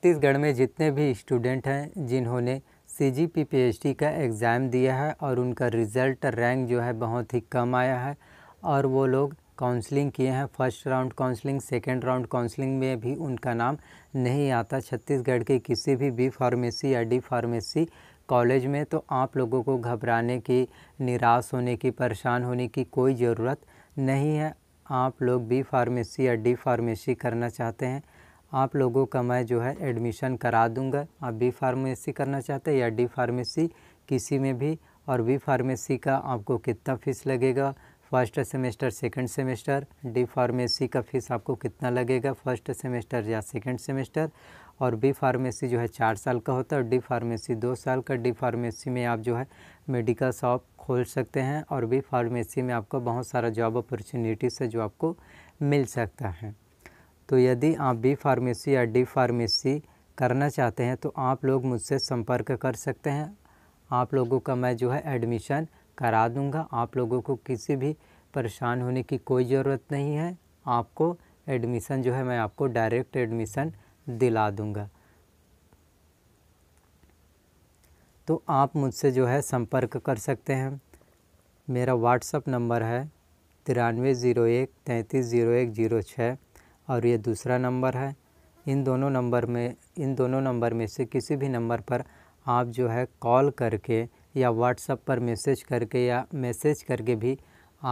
छत्तीसगढ़ में जितने भी स्टूडेंट हैं जिन्होंने सी जी पी पी का एग्ज़ाम दिया है और उनका रिज़ल्ट रैंक जो है बहुत ही कम आया है और वो लोग काउंसलिंग किए हैं first round counselling second round counselling में भी उनका नाम नहीं आता छत्तीसगढ़ के किसी भी बी फार्मेसी या डी फार्मेसी कॉलेज में तो आप लोगों को घबराने की निराश होने की परेशान होने की कोई ज़रूरत नहीं है आप लोग बी फार्मेसी या डी फार्मेसी करना चाहते हैं आप लोगों का मैं जो है एडमिशन करा दूंगा आप बी फार्मेसी करना चाहते हैं या डी फार्मेसी किसी में भी और बी फार्मेसी का आपको कितना फ़ीस लगेगा first semester second semester D pharmacy का फ़ीस आपको कितना लगेगा फर्स्ट सेमेस्टर या सेकंड सेमेस्टर और बी फार्मेसी जो है चार साल का होता है और डी फार्मेसी दो साल का डी फार्मेसी में आप जो है मेडिकल शॉप खोल सकते हैं और बी फार्मेसी में आपको बहुत सारा जॉब अपॉर्चुनिटीज़ है जो आपको मिल सकता है तो यदि आप बी फार्मेसी या डी फार्मेसी करना चाहते हैं तो आप लोग मुझसे संपर्क कर सकते हैं आप लोगों का मैं जो है एडमिशन करा दूंगा आप लोगों को किसी भी परेशान होने की कोई ज़रूरत नहीं है आपको एडमिशन जो है मैं आपको डायरेक्ट एडमिशन दिला दूंगा तो आप मुझसे जो है संपर्क कर सकते हैं मेरा व्हाट्सअप नंबर है तिरानवे ज़ीरो एक तैंतीस ज़ीरो एक ज़ीरो छः और ये दूसरा नंबर है इन दोनों नंबर में इन दोनों नंबर में से किसी भी नंबर पर आप जो है कॉल करके या व्हाट्सअप पर मैसेज करके या मैसेज करके भी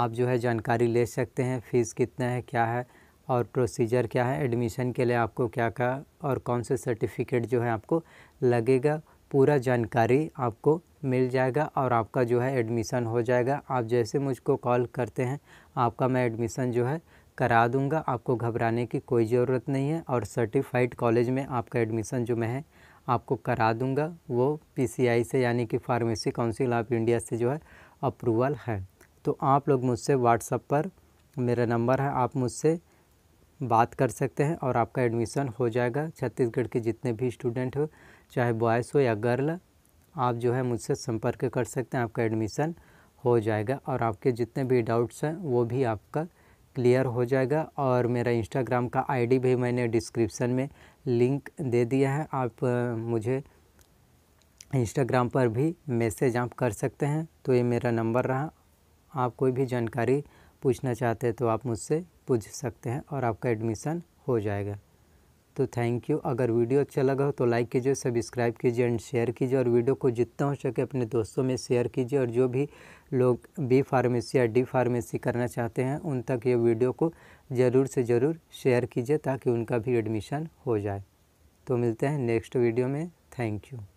आप जो है जानकारी ले सकते हैं फ़ीस कितना है क्या है और प्रोसीजर क्या है एडमिशन के लिए आपको क्या क्या और कौन से सर्टिफिकेट जो है आपको लगेगा पूरा जानकारी आपको मिल जाएगा और आपका जो है एडमिशन हो जाएगा आप जैसे मुझको कॉल करते हैं आपका मैं एडमिशन जो है करा दूंगा आपको घबराने की कोई ज़रूरत नहीं है और सर्टिफाइड कॉलेज में आपका एडमिशन जो मैं है आपको करा दूंगा वो पीसीआई से यानी कि फार्मेसी काउंसिल ऑफ इंडिया से जो है अप्रूवल है तो आप लोग मुझसे व्हाट्सअप पर मेरा नंबर है आप मुझसे बात कर सकते हैं और आपका एडमिशन हो जाएगा छत्तीसगढ़ के जितने भी स्टूडेंट हो चाहे बॉयज़ हो या गर्ल आप जो है मुझसे संपर्क कर सकते हैं आपका एडमिशन हो जाएगा और आपके जितने भी डाउट्स हैं वो भी आपका क्लियर हो जाएगा और मेरा इंस्टाग्राम का आईडी भी मैंने डिस्क्रिप्शन में लिंक दे दिया है आप मुझे इंस्टाग्राम पर भी मैसेज आप कर सकते हैं तो ये मेरा नंबर रहा आप कोई भी जानकारी पूछना चाहते हैं तो आप मुझसे पूछ सकते हैं और आपका एडमिशन हो जाएगा तो थैंक यू अगर वीडियो अच्छा लगा हो तो लाइक कीजिए सब्सक्राइब कीजिए एंड शेयर कीजिए और वीडियो को जितना हो सके अपने दोस्तों में शेयर कीजिए और जो भी लोग बी फार्मेसी या डी फार्मेसी करना चाहते हैं उन तक ये वीडियो को ज़रूर से ज़रूर शेयर कीजिए ताकि उनका भी एडमिशन हो जाए तो मिलते हैं नेक्स्ट वीडियो में थैंक यू